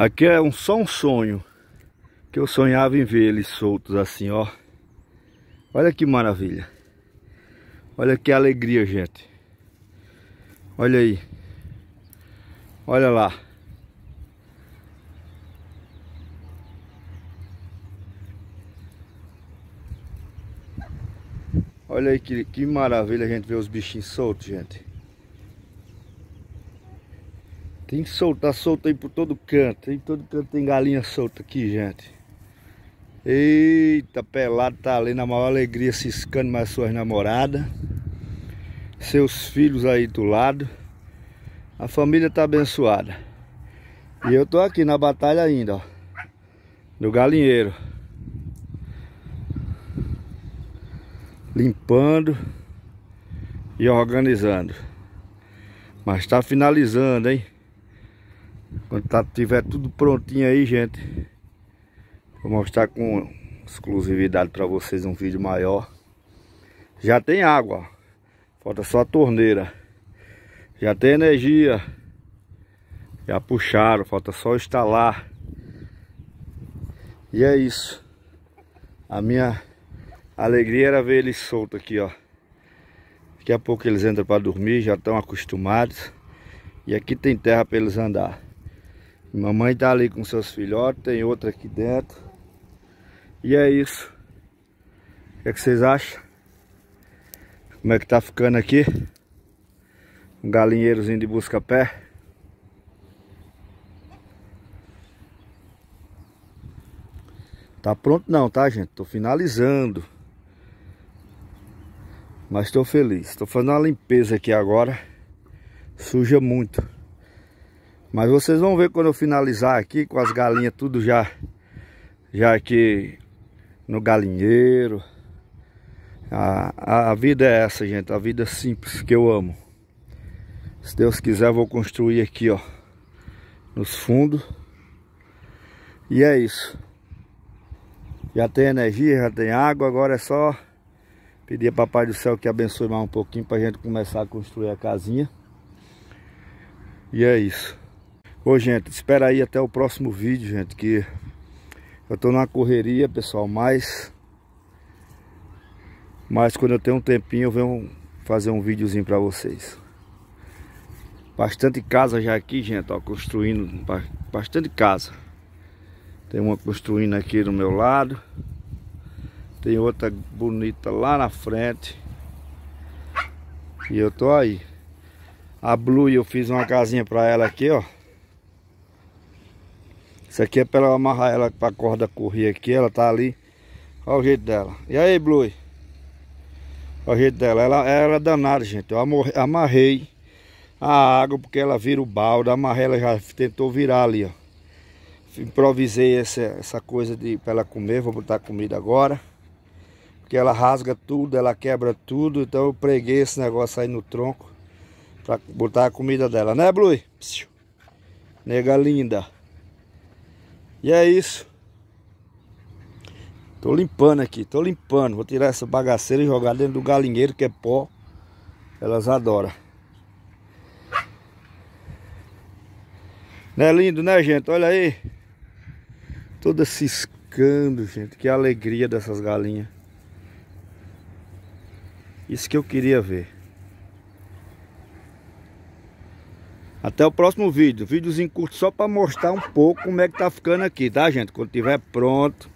Aqui é um, só um sonho. Que eu sonhava em ver eles soltos assim, ó. Olha que maravilha. Olha que alegria, gente. Olha aí. Olha lá. Olha aí que, que maravilha a gente ver os bichinhos soltos, gente. Tem que soltar, solta tá aí por todo canto. Tem todo canto tem galinha solta aqui, gente. Eita, pelado tá ali na maior alegria ciscando mais suas namoradas. Seus filhos aí do lado. A família tá abençoada. E eu tô aqui na batalha ainda, ó. Do galinheiro. Limpando e organizando. Mas tá finalizando, hein? Quando tá, tiver tudo prontinho aí, gente, vou mostrar com exclusividade para vocês um vídeo maior. Já tem água, falta só a torneira. Já tem energia. Já puxaram, falta só instalar. E é isso. A minha alegria era ver eles soltos aqui, ó. Daqui a pouco eles entram para dormir, já estão acostumados. E aqui tem terra para eles andar. Mamãe tá ali com seus filhotes, tem outra aqui dentro. E é isso. O que, é que vocês acham? Como é que tá ficando aqui? Um galinheirozinho de busca-pé. Tá pronto não, tá gente? Tô finalizando. Mas tô feliz. Tô fazendo uma limpeza aqui agora. Suja muito. Mas vocês vão ver quando eu finalizar aqui com as galinhas tudo já já aqui no galinheiro. A, a, vida é essa, gente, a vida simples que eu amo. Se Deus quiser, vou construir aqui, ó, nos fundos. E é isso. Já tem energia, já tem água, agora é só pedir a Papai do Céu que abençoe mais um pouquinho para gente começar a construir a casinha. E é isso. Ô gente, espera aí até o próximo vídeo, gente, que eu tô numa correria, pessoal, mas mas quando eu tenho um tempinho eu venho fazer um videozinho para vocês. Bastante casa já aqui, gente, ó, construindo bastante casa. Tem uma construindo aqui do meu lado. Tem outra bonita lá na frente. E eu tô aí. A Blue eu fiz uma casinha para ela aqui, ó. Isso aqui é para amarrar ela para a corda correr aqui. Ela tá ali. Olha o jeito dela. E aí, Blue? Olha o jeito dela. Ela, era é danada, gente. Eu amarrei a água porque ela vira o balde. Amarrei ela já tentou virar ali, ó. Improvisei essa, essa coisa de para ela comer. Vou botar comida agora. Porque ela rasga tudo, ela quebra tudo. Então eu preguei esse negócio aí no tronco. Pra botar a comida dela, né, Blue? Nega linda. E é isso. Tô limpando aqui, tô limpando. Vou tirar essa bagaceira e jogar dentro do galinheiro que é pó. Elas adoram. Não é lindo, né, gente? Olha aí. Toda ciscando, gente. Que alegria dessas galinhas. Isso que eu queria ver. Até o próximo vídeo. Vídeozinho curto só para mostrar um pouco como é que tá ficando aqui, tá, gente? Quando tiver pronto,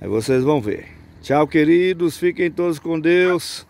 aí vocês vão ver. Tchau, queridos. Fiquem todos com Deus.